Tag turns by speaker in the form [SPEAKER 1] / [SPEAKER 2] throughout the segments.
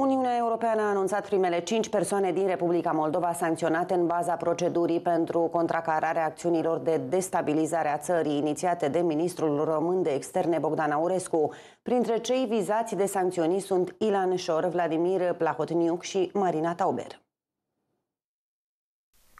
[SPEAKER 1] Uniunea Europeană a anunțat primele cinci persoane din Republica Moldova sancționate în baza procedurii pentru contracararea acțiunilor de destabilizare a țării inițiate de ministrul român de externe Bogdan Aurescu. Printre cei vizați de sancțiuni sunt Ilan Șor, Vladimir Plahotniuc și Marina Tauber.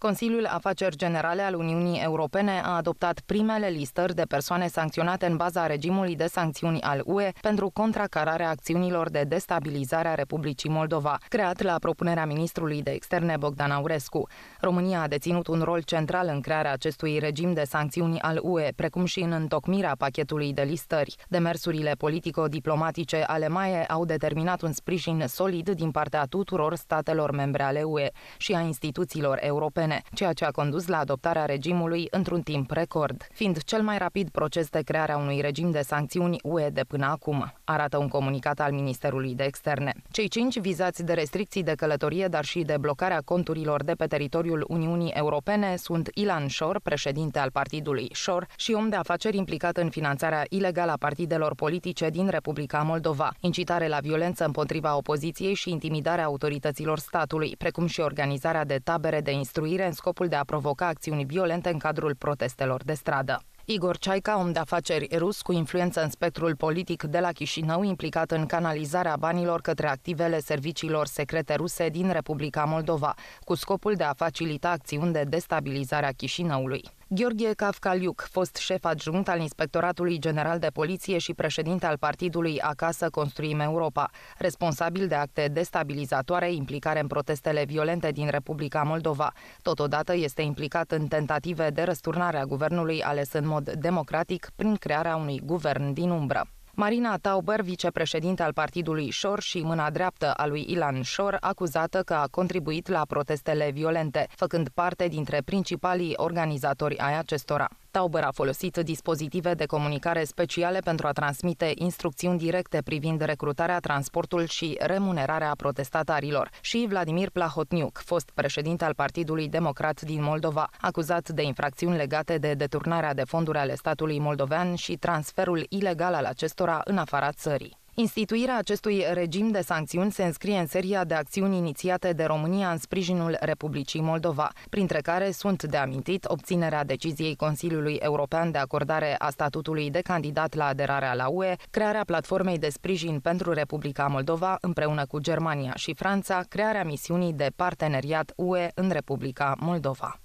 [SPEAKER 2] Consiliul Afaceri Generale al Uniunii Europene a adoptat primele listări de persoane sancționate în baza regimului de sancțiuni al UE pentru contracararea acțiunilor de destabilizare a Republicii Moldova, creat la propunerea ministrului de externe Bogdan Aurescu. România a deținut un rol central în crearea acestui regim de sancțiuni al UE, precum și în întocmirea pachetului de listări. Demersurile politico-diplomatice ale MAE au determinat un sprijin solid din partea tuturor statelor membre ale UE și a instituțiilor europene europene, ceea ce a condus la adoptarea regimului într-un timp record, fiind cel mai rapid proces de creare a unui regim de sancțiuni UE de până acum, arată un comunicat al Ministerului de Externe. Cei cinci vizați de restricții de călătorie, dar și de blocarea conturilor de pe teritoriul Uniunii Europene sunt Ilan Shor, președinte al partidului Shor și om de afaceri implicat în finanțarea ilegală a partidelor politice din Republica Moldova, incitare la violență împotriva opoziției și intimidarea autorităților statului, precum și organizarea de tabere de instruire răspândire în scopul de a provoca acțiuni violente în cadrul protestelor de stradă. Igor Ceaica, om de afaceri rus cu influență în spectrul politic de la Chișinău, implicat în canalizarea banilor către activele serviciilor secrete ruse din Republica Moldova, cu scopul de a facilita acțiuni de destabilizare a Chișinăului. Gheorghe Cavcaliuc, fost șef adjunct al Inspectoratului General de Poliție și președinte al partidului Acasă Construim Europa, responsabil de acte destabilizatoare, implicare în protestele violente din Republica Moldova. Totodată este implicat în tentative de răsturnare a guvernului ales în mod democratic prin crearea unui guvern din umbră. Marina Tauber, vicepreședinte al partidului Șor și mâna dreaptă a lui Ilan Șor, acuzată că a contribuit la protestele violente, făcând parte dintre principalii organizatori ai acestora. Stauber a folosit dispozitive de comunicare speciale pentru a transmite instrucțiuni directe privind recrutarea, transportul și remunerarea protestatarilor. Și Vladimir Plahotniuc, fost președinte al Partidului Democrat din Moldova, acuzat de infracțiuni legate de deturnarea de fonduri ale statului moldovean și transferul ilegal al acestora în afara țării. Instituirea acestui regim de sancțiuni se înscrie în seria de acțiuni inițiate de România în sprijinul Republicii Moldova, printre care sunt de amintit obținerea deciziei Consiliului European de acordare a statutului de candidat la aderarea la UE, crearea platformei de sprijin pentru Republica Moldova împreună cu Germania și Franța, crearea misiunii de parteneriat UE în Republica Moldova.